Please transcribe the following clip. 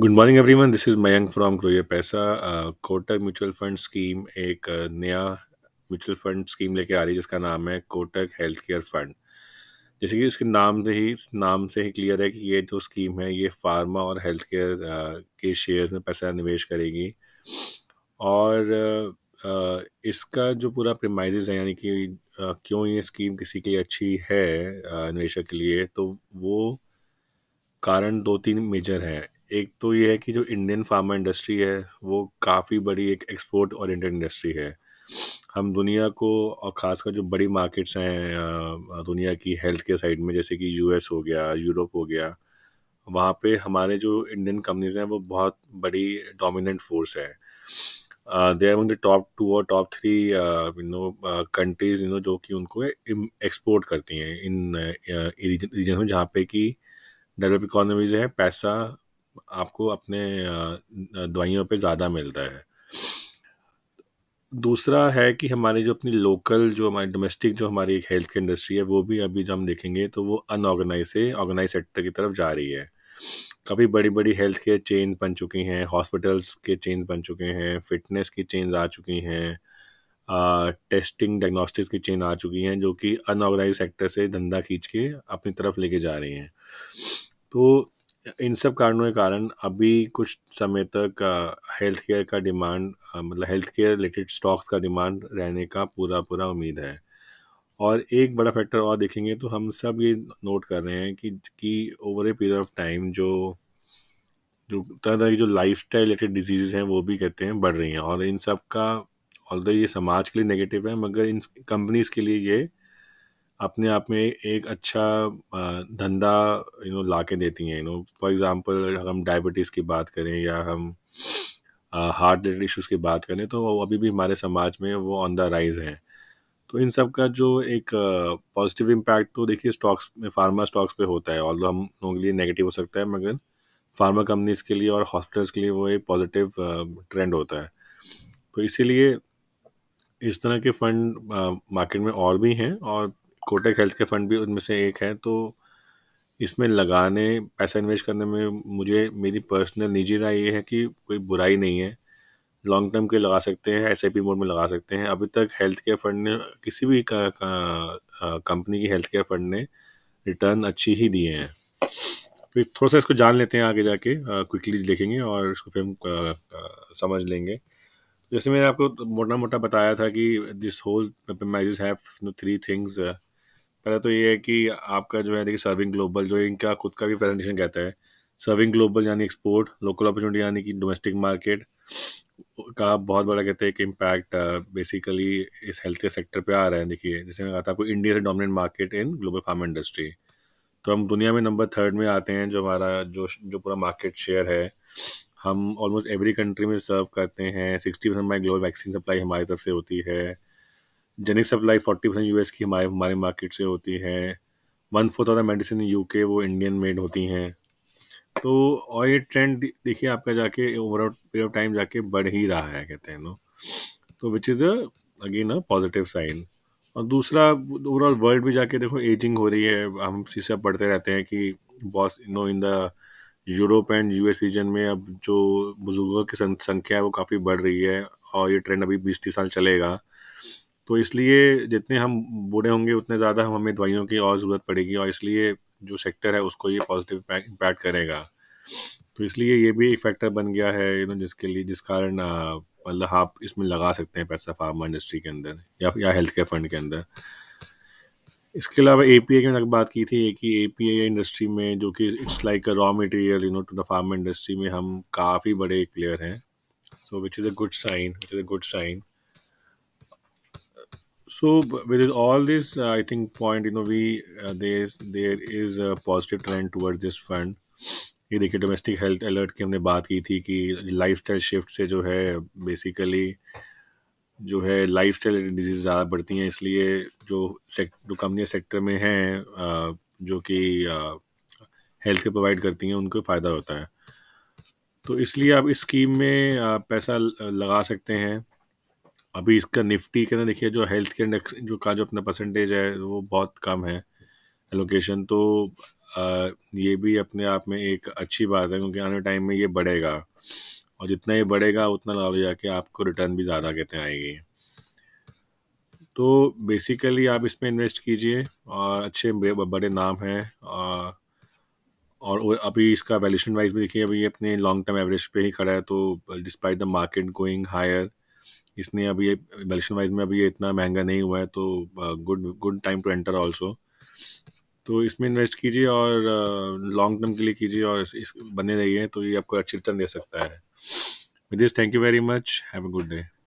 good morning everyone this is Mayank from Groww पैसा Kotak mutual fund scheme एक uh, नया mutual fund scheme लेके आ रही है जिसका नाम है कोटक हेल्थ केयर फंड जैसे कि इसके नाम से ही नाम से ही क्लियर है कि ये जो स्कीम है ये फार्मा और हेल्थ केयर uh, के शेयर्स में पैसा निवेश करेगी और uh, uh इसका जो पूरा प्रमाइज है यानी कि uh, क्यों ये स्कीम किसी के लिए अच्छी है निवेशक के लिए तो वो कारण दो तीन मेजर हैं एक तो ये है कि जो इंडियन फार्मा इंडस्ट्री है वो काफ़ी बड़ी एक एक्सपोर्ट ओरिएंटेड इंडस्ट्री है हम दुनिया को और ख़ासकर जो बड़ी मार्केट्स हैं दुनिया की हेल्थ के साइड में जैसे कि यूएस हो गया यूरोप हो गया वहाँ पे हमारे जो इंडियन कंपनीज हैं वो बहुत बड़ी डोमिनेंट फोर्स है they are the top two और top three you know countries you know जो कि उनको एक्सपोर्ट करती हैं इन रीजन में जहाँ पे कि डेवलप इकोनॉमीज़ हैं पैसा आपको अपने दवाइयों पे ज़्यादा मिलता है दूसरा है कि हमारी जो अपनी लोकल जो हमारी डोमेस्टिक जो हमारी एक हेल्थ केयर इंडस्ट्री है वो भी अभी जब हम देखेंगे तो वो अनऑर्गेनाइज से ऑर्गेनाइज सेक्टर की तरफ जा रही है काफ़ी बड़ी बड़ी हेल्थ केयर चेंज बन चुकी हैं हॉस्पिटल्स के चेंज बन चुके हैं फिटनेस की चेंज आ चुकी हैं टेस्टिंग डायग्नोस्टिक्स की चेंज आ चुकी हैं जो कि अनऑर्गेनाइज सेक्टर से धंधा खींच के अपनी तरफ लेके जा रही हैं तो इन सब कारणों के कारण अभी कुछ समय तक हेल्थ केयर का डिमांड मतलब हेल्थ केयर रिलेटेड स्टॉक्स का डिमांड रहने का पूरा पूरा उम्मीद है और एक बड़ा फैक्टर और देखेंगे तो हम सब ये नोट कर रहे हैं कि कि over a period of time जो जो तरह तरह की जो लाइफ स्टाइल रिलेटेड डिजीज़ हैं वो भी कहते हैं बढ़ रही हैं और इन सब का ऑल ये समाज के लिए नेगेटिव है मगर इन कंपनीज़ के लिए ये अपने आप में एक अच्छा धंधा यू नो ला के देती हैं यू नो फॉर एग्ज़ाम्पल हम डायबिटीज़ की बात करें या हम हार्ट रिलेटेड इश्यूज़ की बात करें तो वो अभी भी हमारे समाज में वो ऑन द राइज़ हैं तो इन सब का जो एक पॉजिटिव इम्पैक्ट तो देखिए स्टॉक्स में फार्मा स्टॉक्स पे होता है और हम लोगों के लिए नेगेटिव हो सकता है मगर फार्मा कंपनीज़ के लिए और हॉस्पिटल्स के लिए वो एक पॉजिटिव ट्रेंड होता है तो इसीलिए इस तरह के फ़ंड मार्केट में और भी हैं और कोटेक हेल्थ के फ़ंड भी उनमें से एक है तो इसमें लगाने पैसा इन्वेस्ट करने में मुझे मेरी पर्सनल निजी राय ये है कि कोई बुराई नहीं है लॉन्ग टर्म के लगा सकते हैं एस मोड में लगा सकते हैं अभी तक हेल्थ केयर फंड ने किसी भी कंपनी की हेल्थ केयर फंड ने रिटर्न अच्छी ही दिए हैं तो थोड़ा सा इसको जान लेते हैं आगे जाके क्विकली देखेंगे और इसको फिर हम समझ लेंगे जैसे मैंने आपको मोटा मोटा बताया था कि this whole messages have three things पहला तो ये है कि आपका जो है देखिए सर्विंग ग्लोबल जो इनका खुद का भी प्रेजेंटेशन कहता है सर्विंग ग्लोबल यानी एक्सपोर्ट लोकल अपॉर्चुनिटी यानी कि डोमेस्टिक मार्केट का बहुत बड़ा कहते हैं कि इम्पैक्ट बेसिकली इस हेल्थ केयर सेक्टर पे आ रहा है देखिए जैसे मैं कहा था आपको इंडिया से dominant market in global pharma industry तो हम दुनिया में नंबर थर्ड में आते हैं जो हमारा जो जो पूरा मार्केट शेयर है हम ऑलमोस्ट एवरी कंट्री में सर्व करते हैं sixty percent my global vaccine supply हमारी तरफ से होती है generic supply forty percent US की हमारे हमारे मार्केट से होती है one fourth of the medicine UK वो इंडियन मेड होती हैं तो और ये ट्रेंड देखिए आपका जाके ओवरऑल पीरियड ऑफ टाइम जाके बढ़ ही रहा है कहते हैं नो तो which is a again a positive sign और दूसरा ओवरऑल वर्ल्ड भी जाके देखो एजिंग हो रही है हम शीशा पढ़ते रहते हैं कि boss no in the Europe and US region में अब जो बुजुर्गों की संख्या है वो काफ़ी बढ़ रही है और ये ट्रेंड अभी बीस तीस साल चलेगा तो इसलिए जितने हम बूढ़े होंगे उतने ज़्यादा हम हमें दवाइयों की और ज़रूरत पड़ेगी और इसलिए जो सेक्टर है उसको ये पॉजिटिव इम्पैक्ट करेगा तो इसलिए ये भी एक फैक्टर बन गया है यू नो जिसके लिए जिस कारण मतलब आप इसमें लगा सकते हैं पैसा फार्मा इंडस्ट्री के अंदर या या हेल्थ केयर फंड के अंदर इसके अलावा ए पी ए की बात की थी कि ए पी ए इंडस्ट्री में जो कि it's like a raw material you know to the pharma industry में हम काफ़ी बड़े प्लेयर हैं so which is a good sign which is a good sign so with all this uh, i think point you know we uh, there is there is a positive trend towards this fund ये देखिए domestic health alert की हमने बात की थी कि lifestyle shift से जो है बेसिकली जो है लाइफ स्टाइल डिजीज ज़्यादा बढ़ती हैं इसलिए जो सेक्ट जो कंपनियाँ सेक्टर में हैं uh, जो कि हेल्थ के प्रोवाइड करती हैं उनको फ़ायदा होता है तो इसलिए आप इस स्कीम में पैसा लगा सकते हैं अभी इसका निफ्टी के ना देखिए जो हेल्थ केयर इंडेक्स जो का जो अपना परसेंटेज है वो बहुत कम है एलोकेशन तो आ, ये भी अपने आप में एक अच्छी बात है क्योंकि आने टाइम में ये बढ़ेगा और जितना ये बढ़ेगा उतना लाभ जाके आपको रिटर्न भी ज़्यादा कहते आएगी तो बेसिकली आप इसमें इन्वेस्ट कीजिए और अच्छे बड़े नाम हैं और अभी इसका वैल्यूशन वाइज भी देखिए अभी ये अपने लॉन्ग टर्म एवरेज पे ही खड़ा है तो despite the market going higher इसने अभी वैल्यूशन वाइज में अभी ये इतना महंगा नहीं हुआ है तो good good time to enter also तो इसमें इन्वेस्ट कीजिए और लॉन्ग टर्म के लिए कीजिए और इस बने रहिए तो ये आपको अच्छी रिटर्न दे सकता है with this thank you very much have a good day